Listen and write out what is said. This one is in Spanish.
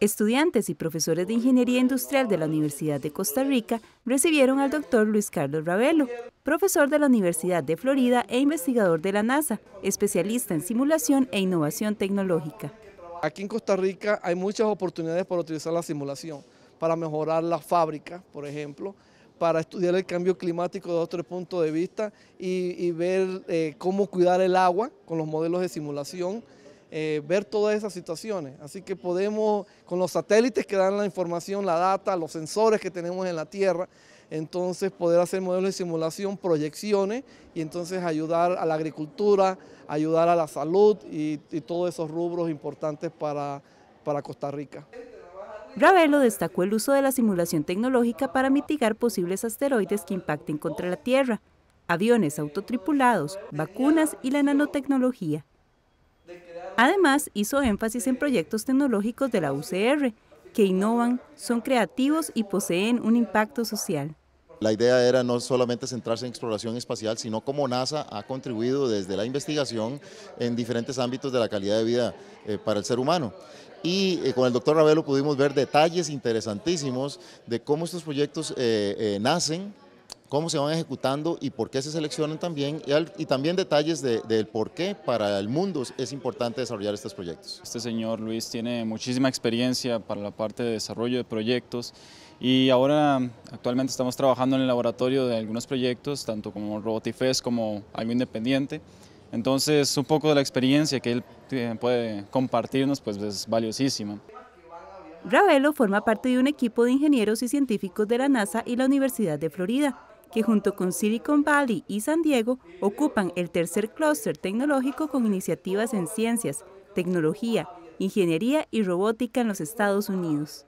Estudiantes y profesores de Ingeniería Industrial de la Universidad de Costa Rica recibieron al doctor Luis Carlos Ravelo, profesor de la Universidad de Florida e investigador de la NASA, especialista en simulación e innovación tecnológica. Aquí en Costa Rica hay muchas oportunidades para utilizar la simulación, para mejorar la fábrica, por ejemplo, para estudiar el cambio climático de otros puntos de vista y, ver eh, cómo cuidar el agua con los modelos de simulación, eh, ver todas esas situaciones. Así que podemos, con los satélites que dan la información, la data, los sensores que tenemos en la Tierra, entonces poder hacer modelos de simulación, proyecciones y entonces ayudar a la agricultura, ayudar a la salud y, todos esos rubros importantes para, para Costa Rica. Ravelo destacó el uso de la simulación tecnológica para mitigar posibles asteroides que impacten contra la Tierra, aviones autotripulados, vacunas y la nanotecnología. Además, hizo énfasis en proyectos tecnológicos de la UCR, que innovan, son creativos y poseen un impacto social. La idea era no solamente centrarse en exploración espacial, sino cómo NASA ha contribuido desde la investigación en diferentes ámbitos de la calidad de vida eh, para el ser humano. Y eh, con el doctor Ravelo pudimos ver detalles interesantísimos de cómo estos proyectos eh, nacen, cómo se van ejecutando y por qué se seleccionan también, y, y también detalles del por qué para el mundo es importante desarrollar estos proyectos. Este señor Luis tiene muchísima experiencia para la parte de desarrollo de proyectos y ahora actualmente estamos trabajando en el laboratorio de algunos proyectos, tanto como Robotifest como algo independiente. Entonces, un poco de la experiencia que él puede compartirnos pues es valiosísima. Ravelo forma parte de un equipo de ingenieros y científicos de la NASA y la Universidad de Florida, que junto con Silicon Valley y San Diego ocupan el tercer clúster tecnológico con iniciativas en ciencias, tecnología, ingeniería y robótica en los Estados Unidos.